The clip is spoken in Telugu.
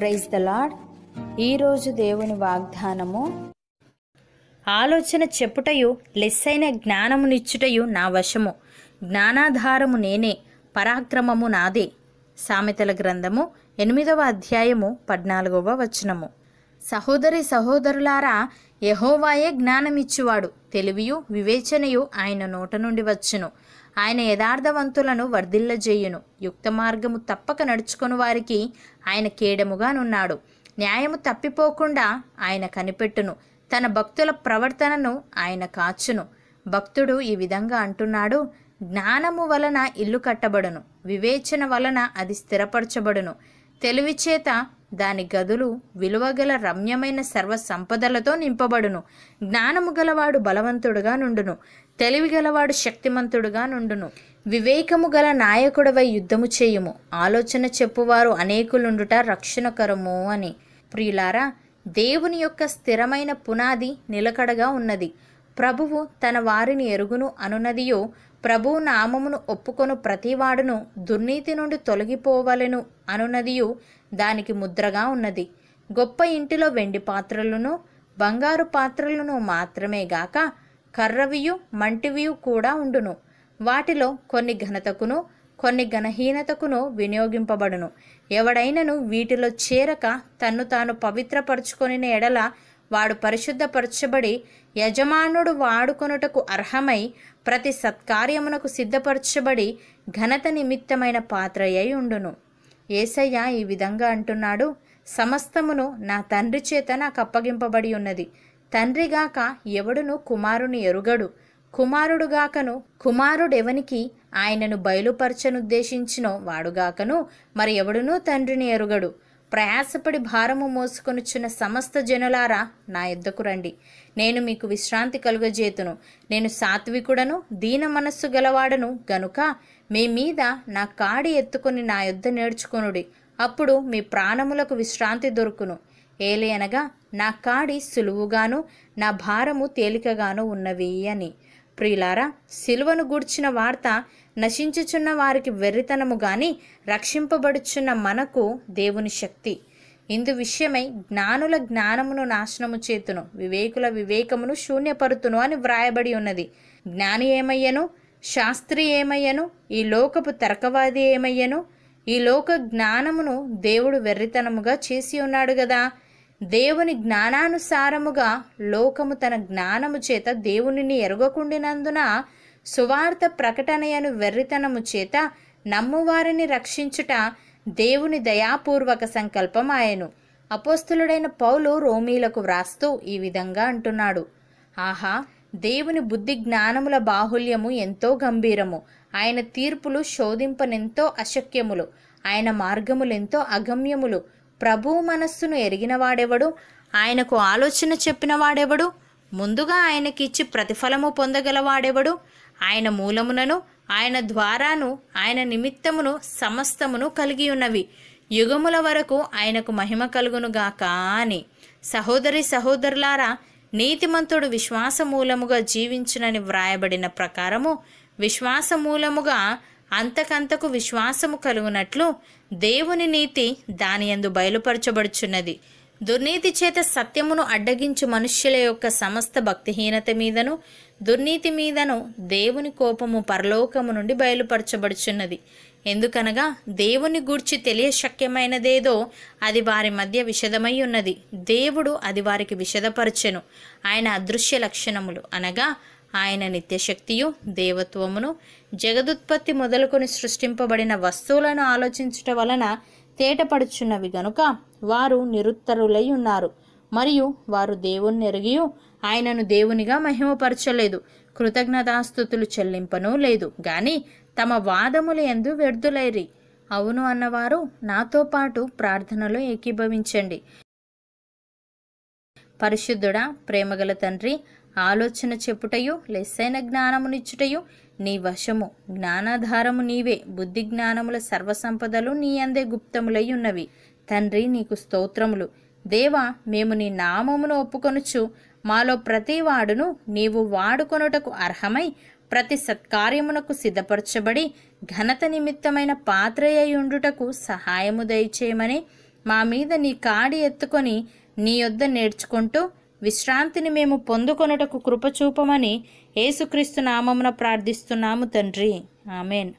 ప్రైజ్ ద లాడ్ ఈరోజు దేవుని వాగ్దానము ఆలోచన చెప్పుటయు లెస్సైన జ్ఞానమునిచ్చుటయు నా వశము జ్ఞానాధారము నేనే పరాక్రమము నాదే సామెతల గ్రంథము ఎనిమిదవ అధ్యాయము పద్నాలుగవ వచనము సహోదరి సహోదరులారా యహోవాయే జ్ఞానమిచ్చువాడు తెలివియు వివేచనయు ఆయన నోట నుండి వచ్చును ఆయన యథార్థవంతులను వర్ధిల్లజేయును యుక్త మార్గము తప్పక నడుచుకుని వారికి ఆయన కేడముగానున్నాడు న్యాయము తప్పిపోకుండా ఆయన కనిపెట్టును తన భక్తుల ప్రవర్తనను ఆయన కాచును భక్తుడు ఈ విధంగా అంటున్నాడు జ్ఞానము వలన ఇల్లు కట్టబడును వివేచన వలన అది స్థిరపరచబడును తెలివి చేత దాని గదులు విలువగల రమ్యమైన సర్వ సంపదలతో నింపబడును జ్ఞానము గలవాడు బలవంతుడుగా నుండును తెలివి గలవాడు శక్తిమంతుడుగా నుండును వివేకము గల నాయకుడవై యుద్ధము చేయుము ఆలోచన చెప్పువారు అనేకులుండుట రక్షణకరము అని ప్రియులారా దేవుని యొక్క స్థిరమైన పునాది నిలకడగా ఉన్నది ప్రభువు తన వారిని ఎరుగును అనున్నదియో ప్రభువు నామమును ఒప్పుకొను ప్రతివాడును దుర్నీతి నుండి తొలగిపోవలను అనునదియు దానికి ముద్రగా ఉన్నది గొప్ప ఇంటిలో వెండి పాత్రలను బంగారు పాత్రలను మాత్రమే గాక కర్రవియు మంటివియు కూడా ఉండును వాటిలో కొన్ని ఘనతకును కొన్ని ఘనహీనతకును వినియోగింపబడును ఎవడైనను వీటిలో చేరక తన్ను తాను పవిత్రపరుచుకొని ఎడల వాడు పరిశుద్ధపరచబడి యజమానుడు వాడుకొనుటకు అర్హమై ప్రతి సత్కార్యమునకు సిద్ధపరచబడి ఘనత నిమిత్తమైన పాత్ర అయి ఉండును ఏసయ్య ఈ విధంగా అంటున్నాడు సమస్తమును నా తండ్రి చేత నాకు అప్పగింపబడి ఉన్నది తండ్రిగాక ఎవడును కుమారుని ఎరుగడు కుమారుడుగాకను కుమారుడెవనికి ఆయనను బయలుపరచనుద్దేశించినో వాడుగాకను మరి ఎవడునూ తండ్రిని ఎరుగడు ప్రయాసపడి భారము మోసుకొనిచ్చిన సమస్త జనులారా నా ఎద్దకు రండి నేను మీకు విశ్రాంతి కలుగజేతును నేను సాత్వికుడను దీన మనస్సు గలవాడను గనుక మీ మీద నా కాడి ఎత్తుకొని నా యుద్ధ నేర్చుకొనుడి అప్పుడు మీ ప్రాణములకు విశ్రాంతి దొరుకును అనగా నా కాడి సులువుగాను నా భారము తేలికగాను ఉన్నవి అని ప్రియులారా సిలువను గూర్చిన వార్త నశించుచున్న వారికి వెర్రితనము గాని రక్షింపబడుచున్న మనకు దేవుని శక్తి ఇందు విషయమై జ్ఞానుల జ్ఞానమును నాశనము చేతును వివేకుల వివేకమును శూన్యపరుతును అని వ్రాయబడి ఉన్నది జ్ఞాని ఏమయ్యను శాస్త్రి ఏమయ్యను ఈ లోకపు తర్కవాది ఏమయ్యను ఈ లోక జ్ఞానమును దేవుడు వెర్రితనముగా చేసి ఉన్నాడు కదా దేవుని జ్ఞానానుసారముగా లోకము తన జ్ఞానము చేత దేవునిని ఎరగకుండినందున సువార్త ప్రకటనయను వెర్రితనము చేత నమ్మువారిని రక్షించుట దేవుని దయాపూర్వక సంకల్పం ఆయను అపోస్తులుడైన పౌలు రోమీలకు వ్రాస్తూ ఈ విధంగా అంటున్నాడు ఆహా దేవుని బుద్ధి జ్ఞానముల బాహుల్యము ఎంతో గంభీరము ఆయన తీర్పులు శోధింపనెంతో అశక్యములు ఆయన మార్గములెంతో అగమ్యములు ప్రభు మనస్సును ఎరిగినవాడెవడు ఆయనకు ఆలోచన చెప్పినవాడెవడు ముందుగా ఆయనకిచ్చి ప్రతిఫలము పొందగలవాడెవడు ఆయన మూలమునను ఆయన ద్వారాను ఆయన నిమిత్తమును సమస్తమును కలిగి ఉన్నవి యుగముల వరకు ఆయనకు మహిమ కలుగునుగాక అని సహోదరి సహోదరులారా నీతిమంతుడు విశ్వాసమూలముగా జీవించునని వ్రాయబడిన ప్రకారము విశ్వాసమూలముగా అంతకంతకు విశ్వాసము కలుగునట్లు దేవుని నీతి దాని ఎందు బయలుపరచబడుచున్నది దుర్నీతి చేత సత్యమును అడ్డగించు మనుష్యుల యొక్క సమస్త భక్తిహీనత మీదను దుర్నీతి మీదను దేవుని కోపము పరలోకము నుండి బయలుపరచబడుచున్నది ఎందుకనగా దేవుని గూర్చి తెలియశక్యమైనదేదో అది వారి మధ్య విషదమై ఉన్నది దేవుడు అది వారికి విషదపరచెను ఆయన అదృశ్య లక్షణములు అనగా ఆయన నిత్యశక్తియు దేవత్వమును జగదుత్పత్తి మొదలుకొని సృష్టింపబడిన వస్తువులను ఆలోచించటం వలన తేటపడుచున్నవి గనుక వారు నిరుత్తరులై ఉన్నారు మరియు వారు దేవుణ్ణి ఎరిగి ఆయనను దేవునిగా మహిమపరచలేదు కృతజ్ఞతాస్థుతులు చెల్లింపనూ లేదు గాని తమ వాదములు ఎందు వ్యర్థులైరి అవును అన్నవారు నాతో పాటు ప్రార్థనలో ఏకీభవించండి పరిశుద్ధుడా ప్రేమగల తండ్రి ఆలోచన చెప్పుటయు లెస్సైన జ్ఞానమునిచ్చుటయు నీ వశము జ్ఞానాధారము నీవే బుద్ధి జ్ఞానముల సర్వసంపదలు నీ అందే గుప్తములై ఉన్నవి తండ్రి నీకు స్తోత్రములు దేవా మేము నీ నామమును ఒప్పుకొనుచు మాలో ప్రతి వాడును నీవు వాడుకొనుటకు అర్హమై ప్రతి సత్కార్యమునకు సిద్ధపరచబడి ఘనత నిమిత్తమైన పాత్ర ఉండుటకు సహాయము దయచేయమని మా మీద నీ కాడి ఎత్తుకొని నీ యొద్ద నేర్చుకుంటూ విశ్రాంతిని మేము పొందుకొనుటకు కృపచూపమని ఏసుక్రీస్తు నామమున ప్రార్థిస్తున్నాము తండ్రి ఆమెన్